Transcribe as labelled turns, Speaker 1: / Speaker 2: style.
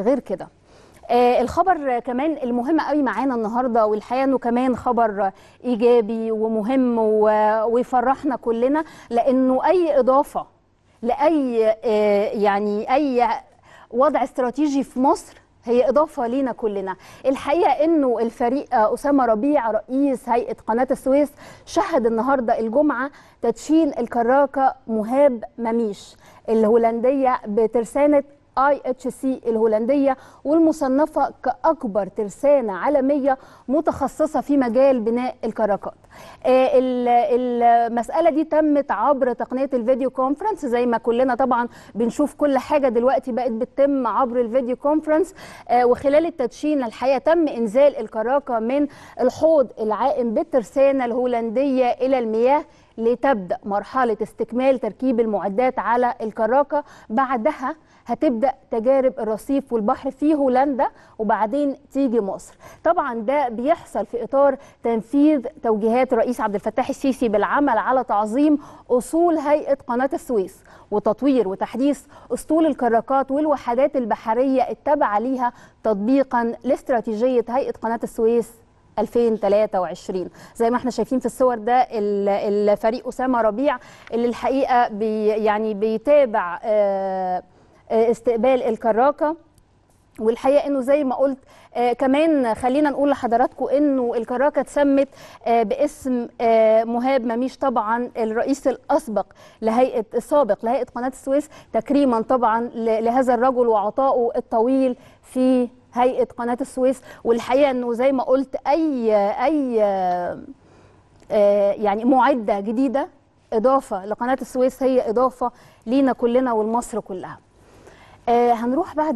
Speaker 1: غير كده آه الخبر كمان المهم قوي معانا النهارده والحقيقه انه كمان خبر ايجابي ومهم ويفرحنا كلنا لانه اي اضافه لاي آه يعني اي وضع استراتيجي في مصر هي إضافة لينا كلنا الحقيقة أنه الفريق أسامة ربيع رئيس هيئة قناة السويس شهد النهاردة الجمعة تدشين الكراكة مهاب مميش الهولندية بترسانة اي اتش سي الهولنديه والمصنفه كاكبر ترسانه عالميه متخصصه في مجال بناء الكراكات. آه، المساله دي تمت عبر تقنيه الفيديو كونفرنس زي ما كلنا طبعا بنشوف كل حاجه دلوقتي بقت بتتم عبر الفيديو كونفرنس آه، وخلال التدشين الحقيقه تم انزال الكراكه من الحوض العائم بالترسانه الهولنديه الى المياه لتبدا مرحله استكمال تركيب المعدات على الكراكه بعدها هتبدا تجارب الرصيف والبحر في هولندا وبعدين تيجي مصر طبعا ده بيحصل في اطار تنفيذ توجيهات الرئيس عبد الفتاح السيسي بالعمل على تعظيم اصول هيئه قناه السويس وتطوير وتحديث اسطول الكراكات والوحدات البحريه التابعه ليها تطبيقا لاستراتيجيه هيئه قناه السويس 2023 زي ما احنا شايفين في الصور ده الفريق أسامة ربيع اللي الحقيقة بي يعني بيتابع آه، آه، استقبال الكراكة والحقيقه انه زي ما قلت آه، كمان خلينا نقول لحضراتكم انه الكراكه اتسمت باسم مهاب مميش طبعا الرئيس الاسبق لهيئه السابق لهيئه قناه السويس تكريما طبعا لهذا الرجل وعطائه الطويل في هيئه قناه السويس والحقيقه انه زي ما قلت اي اي آه، يعني معده جديده اضافه لقناه السويس هي اضافه لينا كلنا ولمصر كلها آه، هنروح بعد